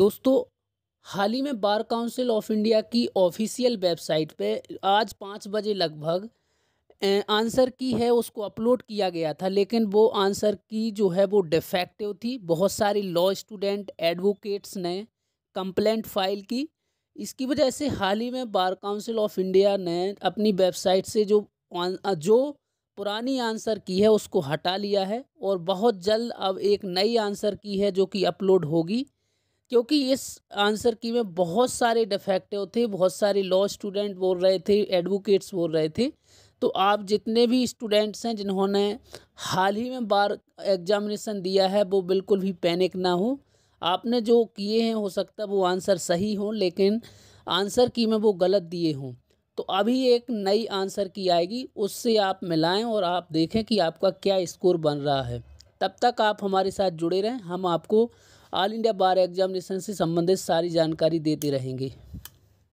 दोस्तों हाल ही में बार काउंसिल ऑफ इंडिया की ऑफिशियल वेबसाइट पे आज पाँच बजे लगभग आंसर की है उसको अपलोड किया गया था लेकिन वो आंसर की जो है वो डिफेक्टिव थी बहुत सारी लॉ स्टूडेंट एडवोकेट्स ने कंप्लेंट फाइल की इसकी वजह से हाल ही में बार काउंसिल ऑफ इंडिया ने अपनी वेबसाइट से जो जो पुरानी आंसर की है उसको हटा लिया है और बहुत जल्द अब एक नई आंसर की है जो कि अपलोड होगी क्योंकि इस आंसर की में बहुत सारे डिफेक्टिव थे बहुत सारे लॉ स्टूडेंट बोल रहे थे एडवोकेट्स बोल रहे थे तो आप जितने भी स्टूडेंट्स हैं जिन्होंने हाल ही में बार एग्जामिनेशन दिया है वो बिल्कुल भी पैनिक ना हो आपने जो किए हैं हो सकता है वो आंसर सही हो लेकिन आंसर की में वो गलत दिए हों तो अभी एक नई आंसर की आएगी उससे आप मिलाएं और आप देखें कि आपका क्या स्कोर बन रहा है तब तक आप हमारे साथ जुड़े रहें हम आपको ऑल इंडिया बार एग्जामिनेशन से संबंधित सारी जानकारी देते रहेंगे